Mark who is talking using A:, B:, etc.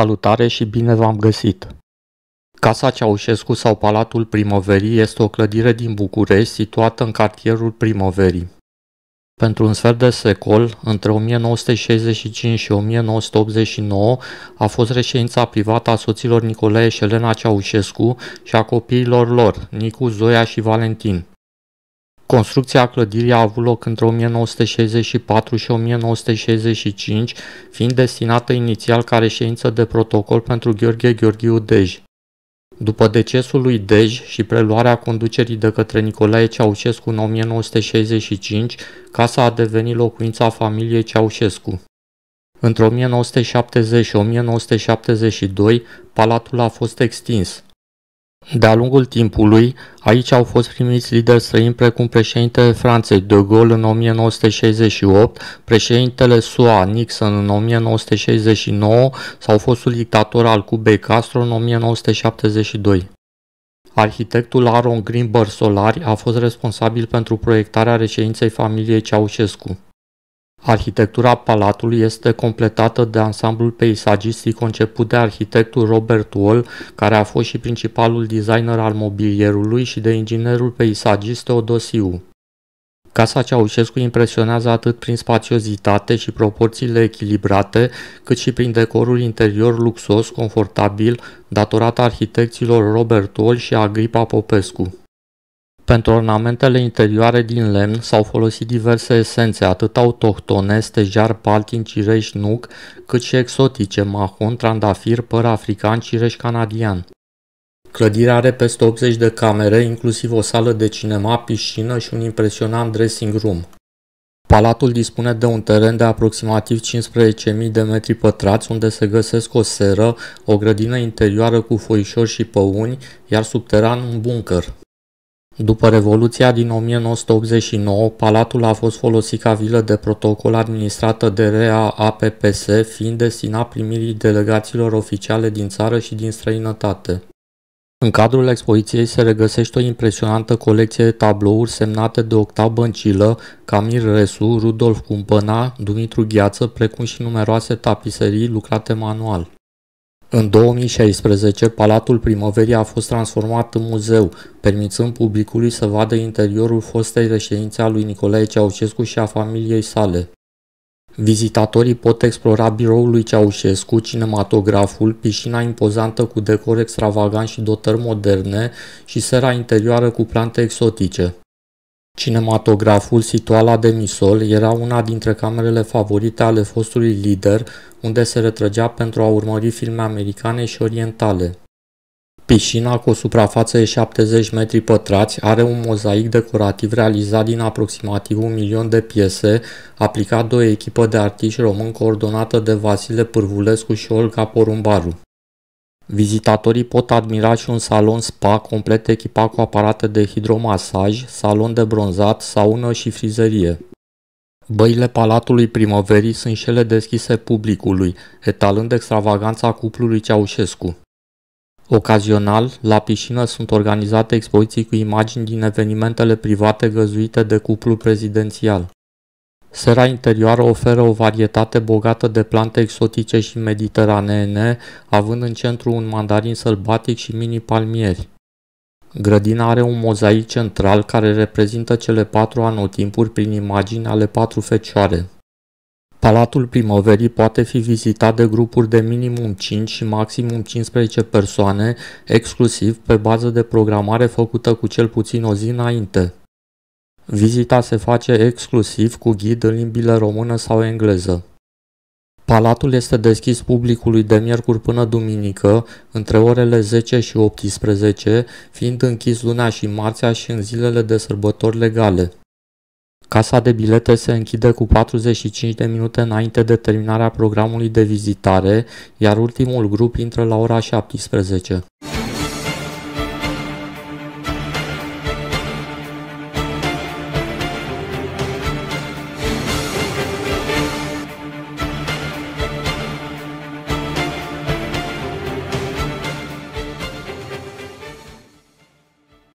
A: Salutare și bine v-am găsit! Casa Ceaușescu sau Palatul Primăverii este o clădire din București situată în cartierul Primăverii. Pentru un sfert de secol, între 1965 și 1989, a fost reședința privată a soților Nicolae și Elena Ceaușescu și a copiilor lor, Nicu, Zoia și Valentin. Construcția clădirii a avut loc între 1964 și 1965, fiind destinată inițial ca reședință de protocol pentru Gheorghe Gheorghiu Dej. După decesul lui Dej și preluarea conducerii de către Nicolae Ceaușescu în 1965, casa a devenit locuința familiei Ceaușescu. Între 1970 și 1972, palatul a fost extins, de-a lungul timpului, aici au fost primiți lideri străini precum președintele Franței de Gaulle în 1968, președintele SUA Nixon în 1969 sau fostul dictator al Cubei Castro în 1972. Arhitectul Aaron Greenberg Solari a fost responsabil pentru proiectarea reședinței familiei Ceaușescu. Arhitectura palatului este completată de ansamblul peisagistic conceput de arhitectul Robert Wall, care a fost și principalul designer al mobilierului și de inginerul peisagist Teodosiu. Casa Ceaușescu impresionează atât prin spațiozitate și proporțiile echilibrate, cât și prin decorul interior luxos, confortabil, datorat arhitecților Robert Wall și Agripa Popescu. Pentru ornamentele interioare din lemn s-au folosit diverse esențe, atât autohtone, stejar, paltin, cireș, nuc, cât și exotice, mahon, trandafir, păr african, cireș canadian. Clădirea are peste 80 de camere, inclusiv o sală de cinema, piscină și un impresionant dressing room. Palatul dispune de un teren de aproximativ 15.000 de metri pătrați, unde se găsesc o seră, o grădină interioară cu foișori și păuni, iar subteran un bunker. După Revoluția din 1989, palatul a fost folosit ca vilă de protocol administrată de Rea APPS, fiind destinat primirii delegațiilor oficiale din țară și din străinătate. În cadrul expoziției se regăsește o impresionantă colecție de tablouri semnate de Octav Băncilă, Camil Resu, Rudolf Cumpăna, Dumitru Gheață, precum și numeroase tapiserii lucrate manual. În 2016, Palatul Primăverii a fost transformat în muzeu, permițând publicului să vadă interiorul fostei reședințe a lui Nicolae Ceaușescu și a familiei sale. Vizitatorii pot explora biroul lui Ceaușescu, cinematograful, piscina impozantă cu decor extravagant și dotări moderne și sera interioară cu plante exotice. Cinematograful situat la demisol era una dintre camerele favorite ale fostului lider, unde se retrăgea pentru a urmări filme americane și orientale. Piscina cu o suprafață de 70 metri pătrați are un mozaic decorativ realizat din aproximativ un milion de piese, aplicat de o echipă de artiști români coordonată de Vasile Pârvulescu și Olga Porumbaru. Vizitatorii pot admira și un salon spa complet echipat cu aparate de hidromasaj, salon de bronzat, saună și frizerie. Băile Palatului Primăverii sunt cele deschise publicului, etalând extravaganța cuplului Ceaușescu. Ocazional, la piscină sunt organizate expoziții cu imagini din evenimentele private găzuite de cuplul prezidențial. Sera interioară oferă o varietate bogată de plante exotice și mediteraneene, având în centru un mandarin sălbatic și mini-palmieri. Grădina are un mozaic central care reprezintă cele patru anotimpuri prin imagini ale patru fecioare. Palatul primăverii poate fi vizitat de grupuri de minimum 5 și maximum 15 persoane, exclusiv pe bază de programare făcută cu cel puțin o zi înainte. Vizita se face exclusiv cu ghid în limbile română sau engleză. Palatul este deschis publicului de miercuri până duminică, între orele 10 și 18, fiind închis luna și marțea și în zilele de sărbători legale. Casa de bilete se închide cu 45 de minute înainte de terminarea programului de vizitare, iar ultimul grup intră la ora 17.